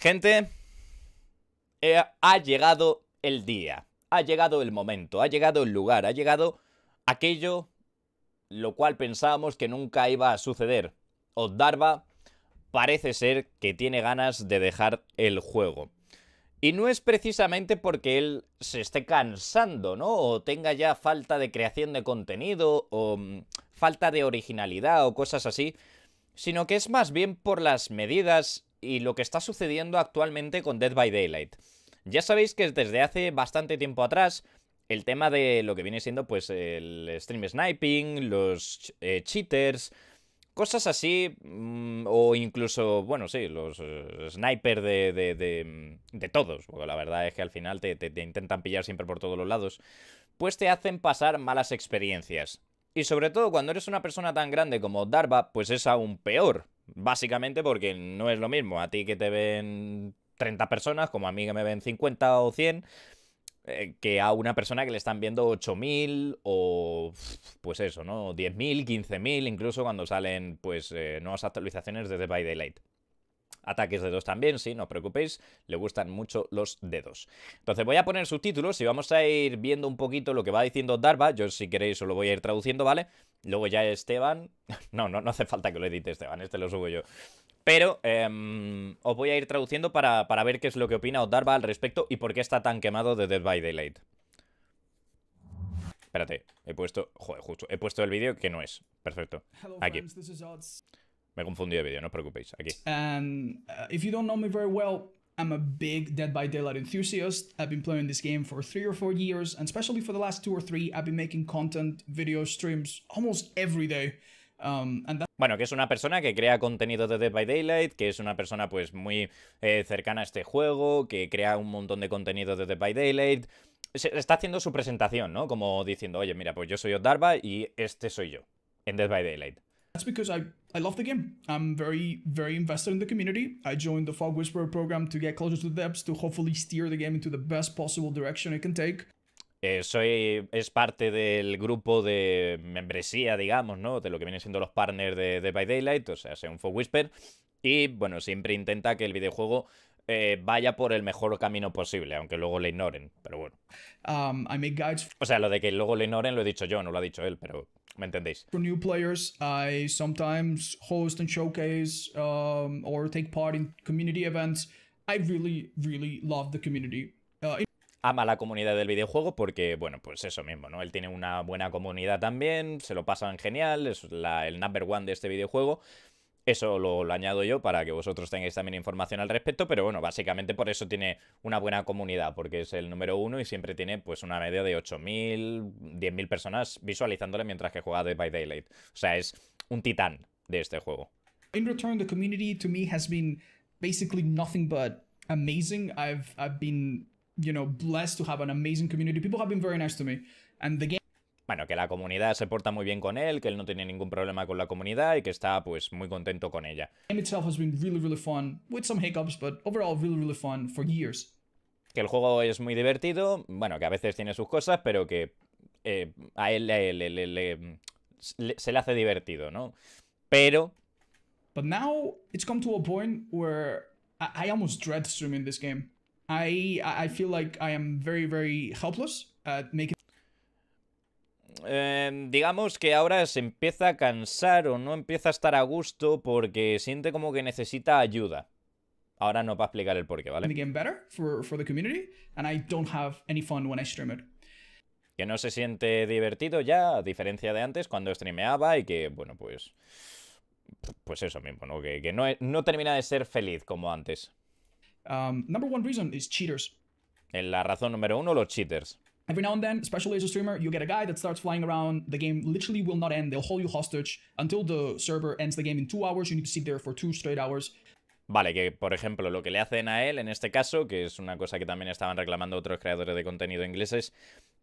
Gente, eh, ha llegado el día, ha llegado el momento, ha llegado el lugar, ha llegado aquello lo cual pensábamos que nunca iba a suceder. Oddarva parece ser que tiene ganas de dejar el juego. Y no es precisamente porque él se esté cansando, ¿no? O tenga ya falta de creación de contenido, o mm, falta de originalidad, o cosas así, sino que es más bien por las medidas y lo que está sucediendo actualmente con Dead by Daylight. Ya sabéis que desde hace bastante tiempo atrás el tema de lo que viene siendo pues el stream sniping, los eh, cheaters, cosas así, mm, o incluso, bueno, sí, los eh, snipers de, de, de, todos, porque la verdad es que al final te, te intentan pillar siempre por todos los lados, pues te hacen pasar malas experiencias. Y sobre todo cuando eres una persona tan grande como Darba, pues es aún peor, Básicamente porque no es lo mismo a ti que te ven 30 personas, como a mí que me ven 50 o 100, eh, que a una persona que le están viendo 8.000 o pues eso, ¿no? 10.000, 15.000, incluso cuando salen pues eh, nuevas actualizaciones desde By Daylight. Ataques de dos también, sí, no os preocupéis, le gustan mucho los dedos. Entonces voy a poner subtítulos y vamos a ir viendo un poquito lo que va diciendo Darba. Yo si queréis os lo voy a ir traduciendo, ¿vale? Luego ya Esteban... No, no, no hace falta que lo edite Esteban, este lo subo yo. Pero em, os voy a ir traduciendo para, para ver qué es lo que opina Darba al respecto y por qué está tan quemado de Dead by Daylight. Espérate, he puesto... Joder, justo. He puesto el vídeo que no es. Perfecto. Aquí. Me he confundido de vídeo, no os preocupéis. Aquí. bueno, que es una persona que crea contenido de Dead by Daylight, que es una persona pues muy eh, cercana a este juego, que crea un montón de contenido de Dead by Daylight. está haciendo su presentación, ¿no? Como diciendo, oye, mira, pues yo soy Odarba y este soy yo en Dead by Daylight. That's because I, I love the game. I'm very, very invested in the community. I joined the Fog Whisperer program to get closer to the devs, to hopefully steer the game into the best possible direction it can take. Eh, soy, es parte del grupo de membresía, digamos, ¿no? De lo que vienen siendo los partners de, de By Daylight, o sea, sea un Fog Whisper. Y bueno, siempre intenta que el videojuego eh, vaya por el mejor camino posible, aunque luego le ignoren, pero bueno. Um, o sea, lo de que luego le ignoren lo he dicho yo, no lo ha dicho él, pero ¿me entendéis? Uh, ama la comunidad del videojuego porque, bueno, pues eso mismo, ¿no? Él tiene una buena comunidad también, se lo pasan genial, es la, el number one de este videojuego, eso lo, añado yo para que vosotros tengáis también información al respecto, pero bueno, básicamente por eso tiene una buena comunidad, porque es el número uno y siempre tiene pues una media de 8.000, 10.000 personas visualizándole mientras que juega Dead by Daylight. O sea, es un titán de este juego. In return, the community to me has been basically nothing but amazing. I've, I've been, you know, blessed to have an amazing community. People have been very nice to me. And the game bueno, que la comunidad se porta muy bien con él, que él no tiene ningún problema con la comunidad y que está pues muy contento con ella. Que el juego es muy divertido, bueno, que a veces tiene sus cosas, pero que eh, a él le, le, le, se le hace divertido, ¿no? Pero... But now it's come to a point where I, I almost dread streaming this game. I, I feel like I am very, very helpless at making... Em, digamos que ahora se empieza a cansar o no empieza a estar a gusto porque siente como que necesita ayuda. Ahora no va a explicar el porqué, ¿vale? Que no se siente divertido ya, a diferencia de antes cuando streameaba y que, bueno, pues... Pues eso mismo, ¿no? Que, no, termina de ser feliz como antes. Um, en la razón número uno, los cheaters. Every now especially as streamer, a guy that starts flying around. The game literally will not end. They'll hold you hostage until the server ends the game in hours. You need to sit there for Vale, que por ejemplo lo que le hacen a él en este caso, que es una cosa que también estaban reclamando otros creadores de contenido ingleses,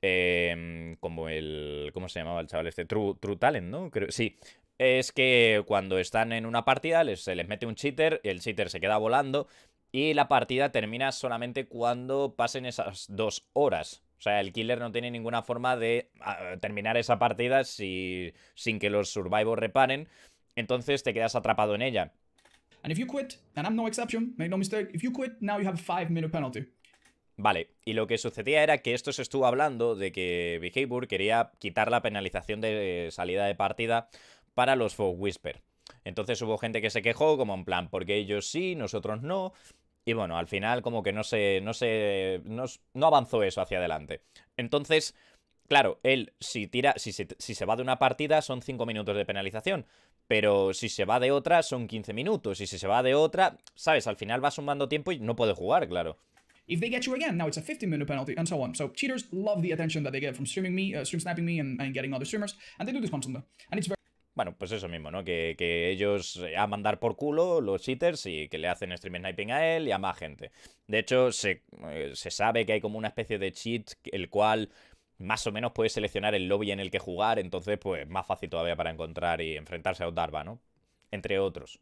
em, como el... ¿Cómo se llamaba el chaval este? True, True Talent, ¿no? Creo, sí, es que cuando están en una partida se les mete un cheater, el cheater se queda volando y la partida termina solamente cuando pasen esas dos horas. O sea, el killer no tiene ninguna forma de ah, terminar esa partida si, sin que los survivors reparen. Entonces te quedas atrapado en ella. Vale, y lo que sucedía era que esto se estuvo hablando de que Behavior quería quitar la penalización de salida de partida para los Fog Whisper. Entonces hubo gente que se quejó, como en plan, porque ellos sí, nosotros no. Y bueno, al final como que no se, no se, no, no avanzó eso hacia adelante. Entonces, claro, él si tira, si se, si se va de una partida son 5 minutos de penalización, pero si se va de otra son 15 minutos, y si se va de otra, sabes, al final va sumando tiempo y no puede jugar, claro. If they get you again, now it's a 15 minute penalty, and so on. So cheaters love the attention that they get from streaming me, uh, stream snapping me, and, getting other streamers, and they do this constantly. And it's very bueno, pues eso mismo, ¿no? Que, ellos eh, a mandar por culo los cheaters y que le hacen stream sniping a él y a más gente. De hecho, se, eh, sabe que hay como una especie de cheat el cual más o menos puede seleccionar el lobby en el que jugar, entonces pues más fácil todavía para encontrar y enfrentarse a Darva, ¿no? Entre otros.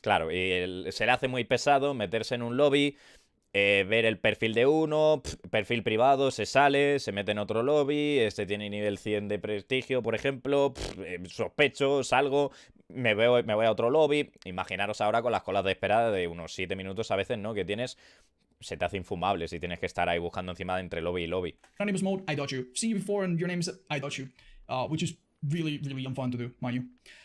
claro, y se le hace muy pesado meterse en un lobby eh, ver el perfil de uno, perfil privado, se sale, se mete en otro lobby, este tiene nivel 100 de prestigio, por ejemplo, eh, sospecho, salgo, me, veo, me voy a otro lobby. Imaginaros ahora con las colas de espera de unos 7 minutos a veces, ¿no? Que tienes se te hace infumable si tienes que estar ahí buscando encima de entre lobby y lobby. is mode, I thought you. See before and your is I thought you, uh, which is really, really unfun to do, mind you.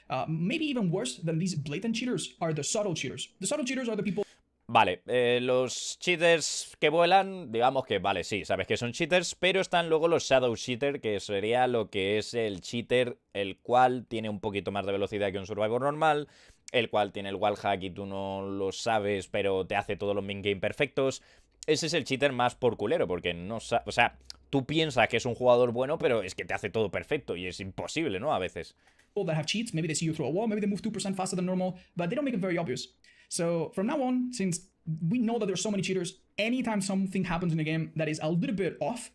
Uh, maybe even worse than these blatant cheaters are the subtle cheaters. The subtle cheaters are the people... Vale, eh, los cheaters que vuelan, digamos que, vale, sí, sabes que son cheaters, pero están luego los shadow cheater, que sería lo que es el cheater, el cual tiene un poquito más de velocidad que un survivor normal, el cual tiene el wallhack y tú no lo sabes, pero te hace todos los game perfectos. Ese es el cheater más por culero, porque no sabes, o sea, tú piensas que es un jugador bueno, pero es que te hace todo perfecto y es imposible, ¿no? A veces. normal, So from now on, since we know that there's so many cheaters, anytime something happens in the game that is a little bit off,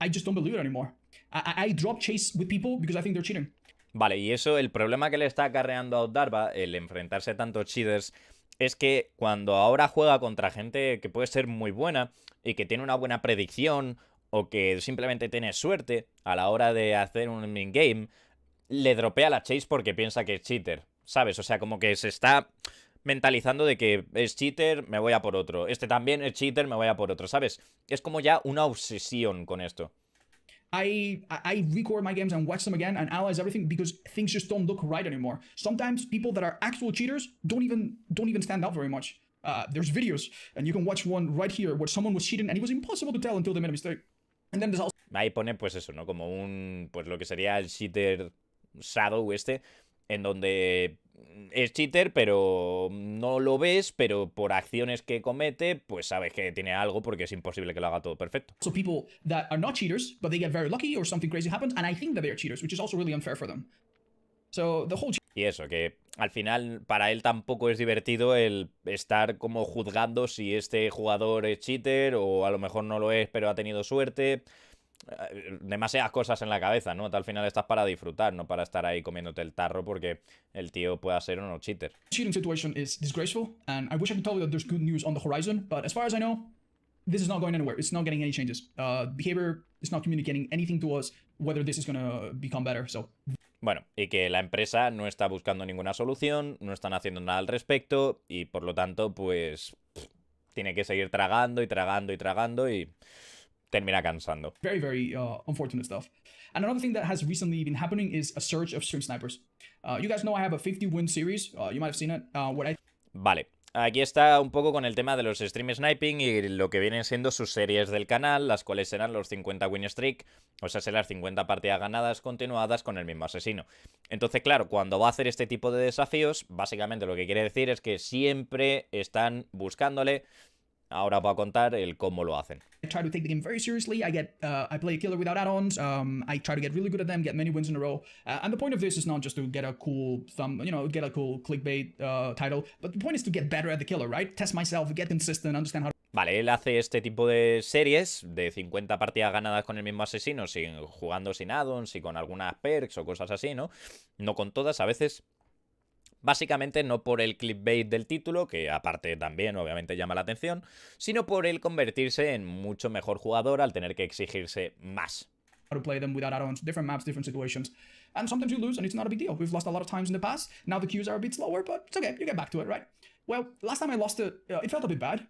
I just don't believe it anymore. I, I drop chase with people because I think they're cheating. Vale, y eso, el problema que le está acarreando a Darva el enfrentarse a tantos cheaters, es que cuando ahora juega contra gente que puede ser muy buena y que tiene una buena predicción o que simplemente tiene suerte a la hora de hacer un in-game, le dropea la chase porque piensa que es cheater, ¿sabes? O sea, como que se está mentalizando de que es cheater, me voy a por otro. Este también es cheater, me voy a por otro, ¿sabes? Es como ya una obsesión con esto. I I record my games and watch them again and analyze everything because things just don't look right anymore. Sometimes people that are actual cheaters don't even don't even stand out very much. Uh, there's videos and you can watch one right here where someone was cheating and it was impossible to tell until they made a mistake. And then there's also Ahí pone pues eso, ¿no? Como un pues lo que sería el cheater shadow este, en donde es cheater, pero no lo ves, pero por acciones que comete, pues sabes que tiene algo porque es imposible que lo haga todo perfecto. So people that are not cheaters, but they get very lucky or something crazy happens, and I think that cheaters, which is also really unfair for them. y eso, que al final para él tampoco es divertido el estar como juzgando si este jugador es cheater o a lo mejor no lo es, pero ha tenido suerte. Eh, demasiadas cosas en la cabeza, ¿no? Al final estás para disfrutar, no para estar ahí comiéndote el tarro porque el tío pueda ser un cheater. Bueno, y que la empresa no está buscando ninguna solución, no están haciendo nada al respecto y por lo tanto, pues tiene que seguir tragando y tragando y tragando y termina cansando. Very, very uh, unfortunate stuff. And another thing that has recently been happening is a surge of stream snipers. Uh, you guys know I have a 50 win series. Uh, you might have seen it. what I... Vale. Aquí está un poco con el tema de los stream sniping y lo que vienen siendo sus series del canal, las cuales serán los 50 win streak, o sea, serán las 50 partidas ganadas continuadas con el mismo asesino. Entonces, claro, cuando va a hacer este tipo de desafíos, básicamente lo que quiere decir es que siempre están buscándole Ahora va a contar el cómo lo hacen. I try to take the game very seriously. I get, uh, I play killer without add-ons. Um, I try to get really good at them, get many wins in a row. Uh, and the point of this is not just to get a cool thumb, you know, get a cool clickbait uh, title, but the point is to get better at the killer, right? Test myself, get consistent, understand how. Vale, él hace este tipo de series de 50 partidas ganadas con el mismo asesino, sin, jugando sin add-ons y con algunas perks o cosas así, ¿no? No con todas, a veces Básicamente no por el clickbait del título, que aparte también obviamente llama la atención, sino por el convertirse en mucho mejor jugador al tener que exigirse más. How to play them without add-ons, different maps, different situations. And sometimes you lose and it's not a big deal. We've lost a lot of times in the past. Now the queues are a bit slower, but it's okay. You get back to it, right? Well, last time I lost it, uh, uh, it felt a bit bad.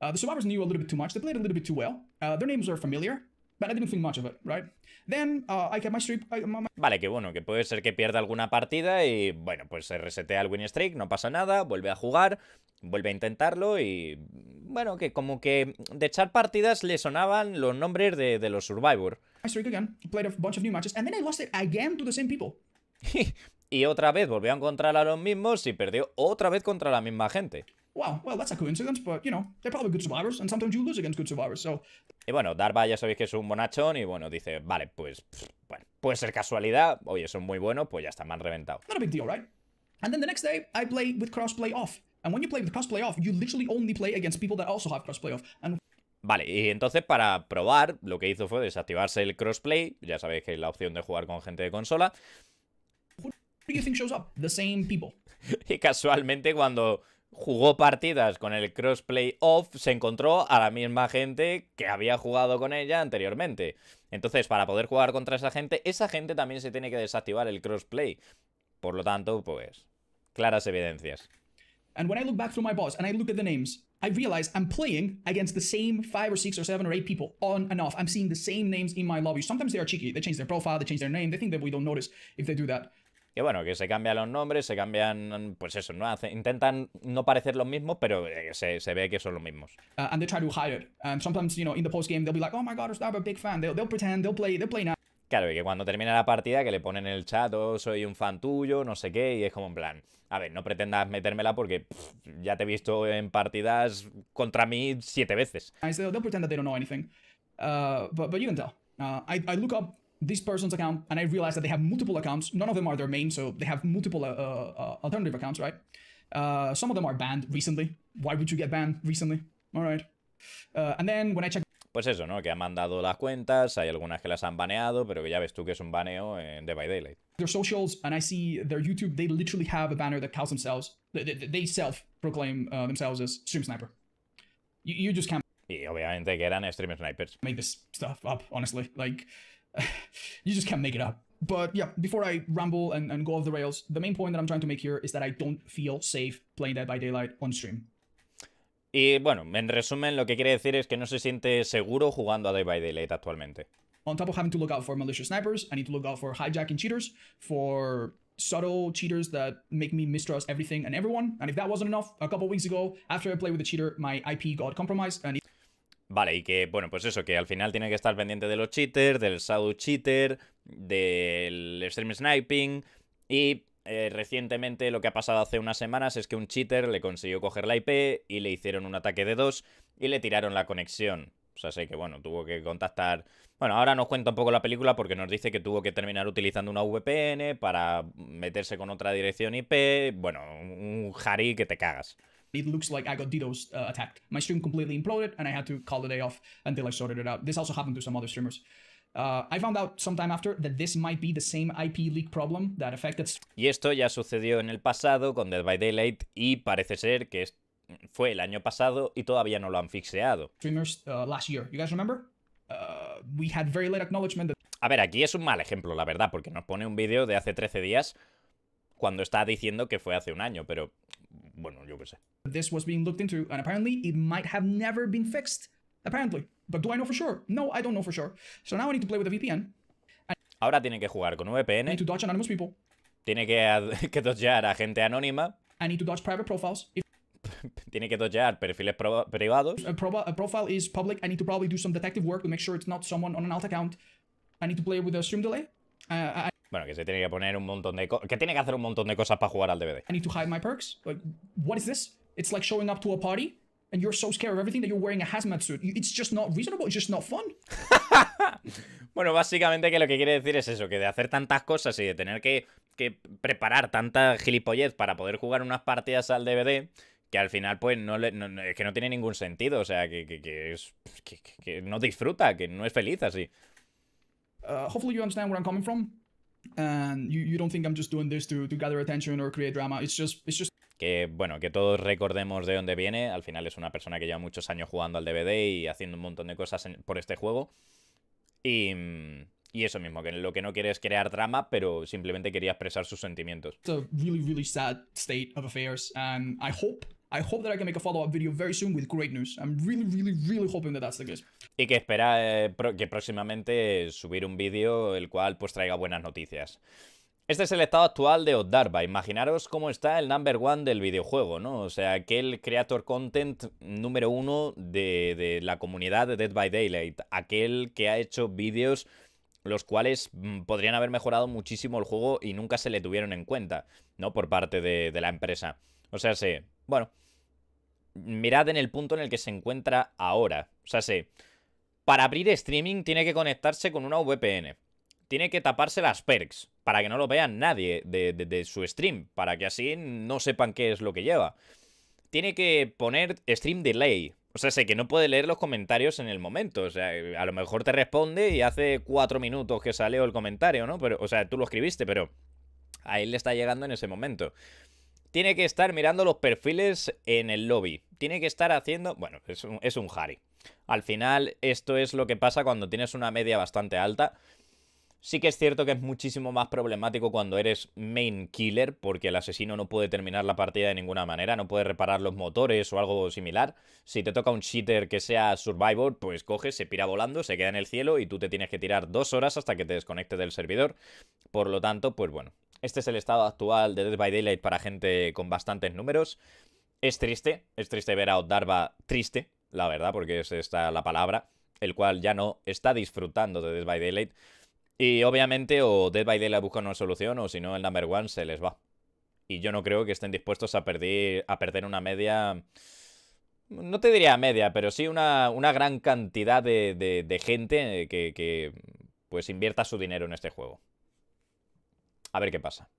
Uh, the survivors knew a little bit too much. They played a little bit too well. Uh, their names were familiar but I didn't think much of it, right? Then uh, I kept my streak. Vale, que bueno, que puede ser que pierda alguna partida y bueno, pues se resetea el win streak, no pasa nada, vuelve a jugar, vuelve a intentarlo y bueno, que como que de echar partidas le sonaban los nombres de, los Survivor. My streak played a bunch of new matches, and then I lost it again to the same people. y otra vez volvió a encontrar a los mismos y perdió otra vez contra la misma gente. Wow, well, that's a coincidence, but you know, they're probably good survivors, and sometimes you lose against good survivors, so y bueno, Darba ya sabéis que es un bonachón y bueno, dice, vale, pues, pff, bueno, puede ser casualidad, oye, son muy buenos, pues ya está, me han reventado. No a big deal, right? And then the next day, I play with crossplay off. And when you play with crossplay off, you literally only play against people that also have crossplay off. And... Vale, y entonces para probar, lo que hizo fue desactivarse el crossplay, ya sabéis que es la opción de jugar con gente de consola. Who do you think shows up? The same people. y casualmente cuando jugó partidas con el crossplay off, se encontró a la misma gente que había jugado con ella anteriormente. Entonces, para poder jugar contra esa gente, esa gente también se tiene que desactivar el crossplay. Por lo tanto, pues, claras evidencias. And when I look back through my boss and I look at the names, I realize I'm playing against the same five or six or seven or eight people on and off. I'm seeing the same names in my lobby. Sometimes they are cheeky. They change their profile, they change their name. They think that we don't notice if they do that que bueno, que se cambian los nombres, se cambian, mm, pues eso, ¿no? Hace, intentan no parecer los mismos, pero eh, se, se, ve que son los mismos. "Oh fan." Claro, y que cuando termina la partida que le ponen en el chat, oh, soy un fan tuyo, no sé qué, y es como en plan, a ver, no pretendas metérmela porque ya te he visto en partidas contra mí siete veces. this person's account and I realized that they have multiple accounts. None of them are their main, so they have multiple uh, uh, alternative accounts, right? Uh, some of them are banned recently. Why would you get banned recently? All right. Uh, and then when I check Pues eso, ¿no? Que han mandado las cuentas, hay algunas que las han baneado, pero que ya ves tú que es un baneo en Day by Daylight. Their socials and I see their YouTube, they literally have a banner that calls themselves, they, they, self-proclaim uh, themselves as stream sniper. You, you just can't. Y obviamente que eran stream snipers. Make this stuff up, honestly. Like, you just can't make it up. But yeah, before I ramble and, and go off the rails, the main point that I'm trying to make here is that I don't feel safe playing Dead by Daylight on stream. Y bueno, en resumen, lo que quiere decir es que no se siente seguro jugando a Dead by Daylight actualmente. On top of having to look out for malicious snipers, I need to look out for hijacking cheaters, for subtle cheaters that make me mistrust everything and everyone. And if that wasn't enough, a couple weeks ago, after I played with a cheater, my IP got compromised and Vale, y que, bueno, pues eso, que al final tiene que estar pendiente de los cheaters, del shadow cheater, del stream sniping y eh, recientemente lo que ha pasado hace unas semanas es que un cheater le consiguió coger la IP y le hicieron un ataque de dos y le tiraron la conexión. O sea, sé que bueno, tuvo que contactar. Bueno, ahora nos cuenta un poco la película porque nos dice que tuvo que terminar utilizando una VPN para meterse con otra dirección IP. Bueno, un jari que te cagas it looks like I got DDoS uh, attacked. My stream completely imploded and I had to call the day off until I sorted it out. This also happened to some other streamers. Uh, I found out sometime after that this might be the same IP leak problem that affected... Y esto ya sucedió en el pasado con Dead by Daylight y parece ser que fue el año pasado y todavía no lo han fixeado. Streamers uh, last year, you guys remember? Uh, we had very late acknowledgement that... A ver, aquí es un mal ejemplo, la verdad, porque nos pone un vídeo de hace 13 días cuando está diciendo que fue hace un año, pero bueno, yo qué sé. This was being looked into, and apparently it might have never been fixed. Apparently. But do I know for sure? No, I don't know for sure. So now I need to play with a VPN. Ahora tiene que jugar con VPN. I need to dodge anonymous people. Tiene que, que dodgear a gente anónima. I need to dodge private profiles. If tiene que dodgear perfiles privados. A, pro a, profile is public. I need to probably do some detective work to make sure it's not someone on an alt account. I need to play with a stream delay. Uh, I Bueno, que se tiene que poner un montón de que tiene que hacer un montón de cosas para jugar al DVD. I need to hide my perks. Like, what is this? It's like showing up to a party and you're so scared of everything that you're wearing a hazmat suit. It's just not reasonable, it's just not fun. bueno, básicamente que lo que quiere decir es eso, que de hacer tantas cosas y de tener que, que preparar tanta gilipollez para poder jugar unas partidas al DVD, que al final pues no, es que no tiene ningún sentido, o sea, que, que, que, es, que, no disfruta, que no es feliz así. Uh, hopefully you understand where I'm coming from and que bueno, que todos recordemos de dónde viene. Al final es una persona que lleva muchos años jugando al DVD y haciendo un montón de cosas por este juego. Y, y, eso mismo, que lo que no quiere es crear drama, pero simplemente quería expresar sus sentimientos. It's really, really sad state of affairs, and I I hope that I can video very soon with great news. I'm really, really, really hoping that that's the case. Y que espera eh, que próximamente subir un vídeo el cual pues traiga buenas noticias. Este es el estado actual de Oddarba. Imaginaros cómo está el number one del videojuego, ¿no? O sea, aquel creator content número uno de, la comunidad de Dead by Daylight. Aquel que ha hecho vídeos los cuales mm, podrían haber mejorado muchísimo el juego y nunca se le tuvieron en cuenta, ¿no? Por parte de, de la empresa. O sea, sí. Bueno, mirad en el punto en el que se encuentra ahora. O sea, sí, para abrir streaming tiene que conectarse con una VPN. Tiene que taparse las perks para que no lo vea nadie de, su stream, para que así no sepan qué es lo que lleva. Tiene que poner stream delay, o sea, sé que no puede leer los comentarios en el momento. O sea, a lo mejor te responde y hace cuatro minutos que sale el comentario, ¿no? Pero, o sea, tú lo escribiste, pero a él le está llegando en ese momento tiene que estar mirando los perfiles en el lobby. Tiene que estar haciendo... Bueno, es un, es Harry. Al final, esto es lo que pasa cuando tienes una media bastante alta. Sí que es cierto que es muchísimo más problemático cuando eres main killer, porque el asesino no puede terminar la partida de ninguna manera, no puede reparar los motores o algo similar. Si te toca un cheater que sea survivor, pues coges, se pira volando, se queda en el cielo y tú te tienes que tirar dos horas hasta que te desconectes del servidor. Por lo tanto, pues bueno, este es el estado actual de Dead by Daylight para gente con bastantes números. Es triste, es triste ver a Oddarva triste, la verdad, porque es esta la palabra, el cual ya no está disfrutando de Dead by Daylight. Y obviamente o Dead by Daylight busca una solución o si no el number one se les va. Y yo no creo que estén dispuestos a perder, a perder una media... No te diría media, pero sí una, una gran cantidad de, de, gente que, que pues invierta su dinero en este juego. A ver qué pasa.